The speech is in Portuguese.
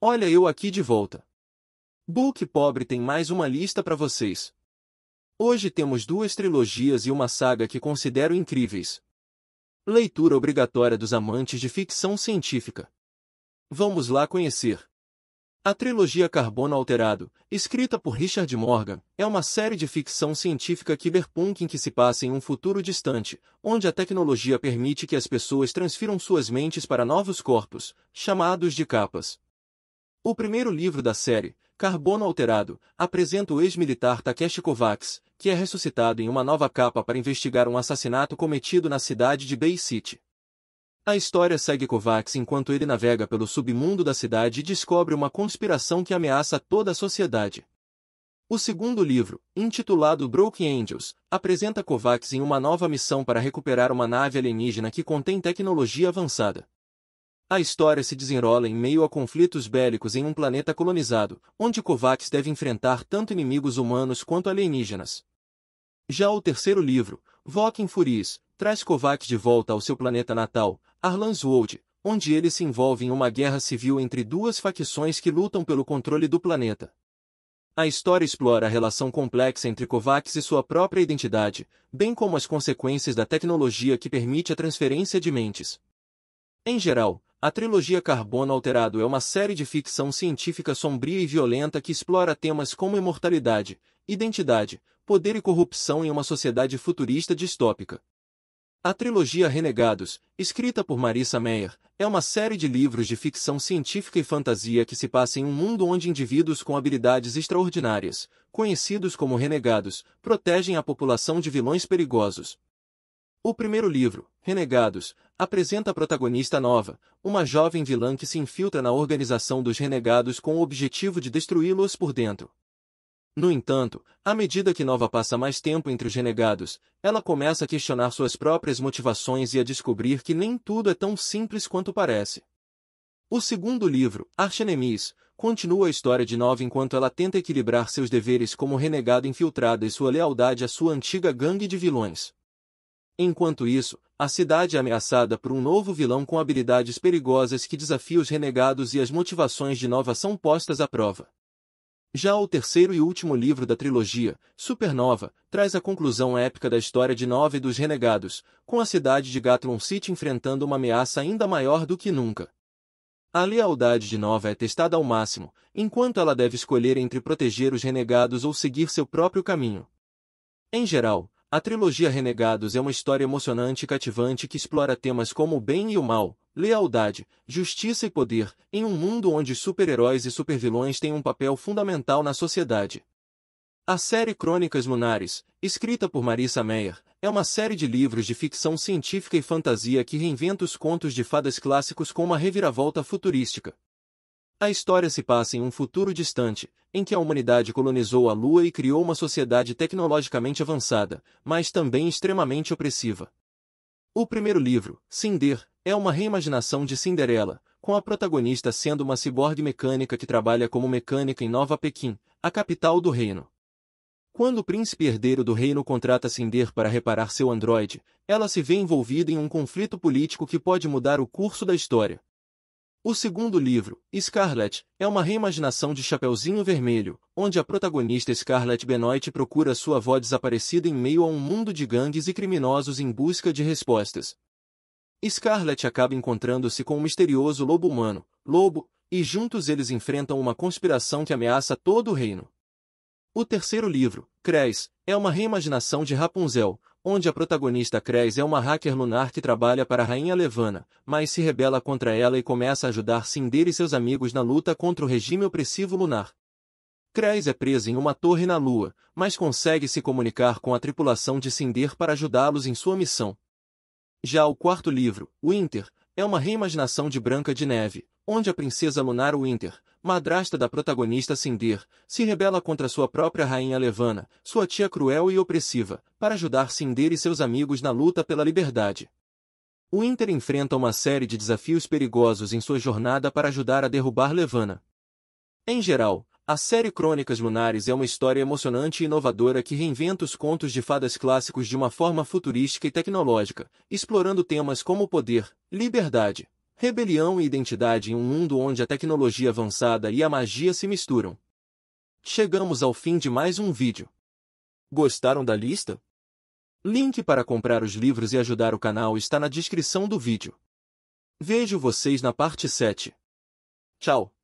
Olha eu aqui de volta. Book Pobre tem mais uma lista para vocês. Hoje temos duas trilogias e uma saga que considero incríveis. Leitura obrigatória dos amantes de ficção científica. Vamos lá conhecer. A trilogia Carbono Alterado, escrita por Richard Morgan, é uma série de ficção científica cyberpunk em que se passa em um futuro distante, onde a tecnologia permite que as pessoas transfiram suas mentes para novos corpos, chamados de capas. O primeiro livro da série, Carbono Alterado, apresenta o ex-militar Takeshi Kovacs, que é ressuscitado em uma nova capa para investigar um assassinato cometido na cidade de Bay City. A história segue Kovacs enquanto ele navega pelo submundo da cidade e descobre uma conspiração que ameaça toda a sociedade. O segundo livro, intitulado Broken Angels, apresenta Kovacs em uma nova missão para recuperar uma nave alienígena que contém tecnologia avançada. A história se desenrola em meio a conflitos bélicos em um planeta colonizado, onde Kovacs deve enfrentar tanto inimigos humanos quanto alienígenas. Já o terceiro livro, Vogue em Furies, traz Kovacs de volta ao seu planeta natal, Arlanswold, onde ele se envolve em uma guerra civil entre duas facções que lutam pelo controle do planeta. A história explora a relação complexa entre Kovacs e sua própria identidade, bem como as consequências da tecnologia que permite a transferência de mentes. Em geral, a trilogia Carbono Alterado é uma série de ficção científica sombria e violenta que explora temas como imortalidade, identidade, poder e corrupção em uma sociedade futurista distópica. A trilogia Renegados, escrita por Marissa Meyer, é uma série de livros de ficção científica e fantasia que se passa em um mundo onde indivíduos com habilidades extraordinárias, conhecidos como renegados, protegem a população de vilões perigosos, o primeiro livro, Renegados, apresenta a protagonista nova, uma jovem vilã que se infiltra na organização dos renegados com o objetivo de destruí-los por dentro. No entanto, à medida que Nova passa mais tempo entre os renegados, ela começa a questionar suas próprias motivações e a descobrir que nem tudo é tão simples quanto parece. O segundo livro, Archenemis, continua a história de Nova enquanto ela tenta equilibrar seus deveres como renegado infiltrada e sua lealdade à sua antiga gangue de vilões. Enquanto isso, a cidade é ameaçada por um novo vilão com habilidades perigosas que desafia os renegados e as motivações de Nova são postas à prova. Já o terceiro e último livro da trilogia, Supernova, traz a conclusão épica da história de Nova e dos renegados, com a cidade de Gatlon City enfrentando uma ameaça ainda maior do que nunca. A lealdade de Nova é testada ao máximo, enquanto ela deve escolher entre proteger os renegados ou seguir seu próprio caminho. Em geral, a trilogia Renegados é uma história emocionante e cativante que explora temas como o bem e o mal, lealdade, justiça e poder, em um mundo onde super-heróis e supervilões têm um papel fundamental na sociedade. A série Crônicas Lunares, escrita por Marissa Meyer, é uma série de livros de ficção científica e fantasia que reinventa os contos de fadas clássicos com uma reviravolta futurística. A história se passa em um futuro distante, em que a humanidade colonizou a Lua e criou uma sociedade tecnologicamente avançada, mas também extremamente opressiva. O primeiro livro, Cinder, é uma reimaginação de Cinderela, com a protagonista sendo uma ciborgue mecânica que trabalha como mecânica em Nova Pequim, a capital do reino. Quando o príncipe herdeiro do reino contrata Cinder para reparar seu androide, ela se vê envolvida em um conflito político que pode mudar o curso da história. O segundo livro, Scarlet, é uma reimaginação de Chapeuzinho Vermelho, onde a protagonista Scarlet Benoit procura sua avó desaparecida em meio a um mundo de gangues e criminosos em busca de respostas. Scarlet acaba encontrando-se com o um misterioso lobo humano, Lobo, e juntos eles enfrentam uma conspiração que ameaça todo o reino. O terceiro livro, Cres, é uma reimaginação de Rapunzel, onde a protagonista Cres é uma hacker lunar que trabalha para a Rainha Levana, mas se rebela contra ela e começa a ajudar Cinder e seus amigos na luta contra o regime opressivo lunar. Cres é presa em uma torre na Lua, mas consegue se comunicar com a tripulação de Cinder para ajudá-los em sua missão. Já o quarto livro, Winter, é uma reimaginação de Branca de Neve, onde a princesa lunar Winter, madrasta da protagonista Cinder se rebela contra sua própria rainha Levana, sua tia cruel e opressiva, para ajudar Cinder e seus amigos na luta pela liberdade. O Inter enfrenta uma série de desafios perigosos em sua jornada para ajudar a derrubar Levana. Em geral, a série Crônicas Lunares é uma história emocionante e inovadora que reinventa os contos de fadas clássicos de uma forma futurística e tecnológica, explorando temas como poder, liberdade, rebelião e identidade em um mundo onde a tecnologia avançada e a magia se misturam. Chegamos ao fim de mais um vídeo. Gostaram da lista? Link para comprar os livros e ajudar o canal está na descrição do vídeo. Vejo vocês na parte 7. Tchau!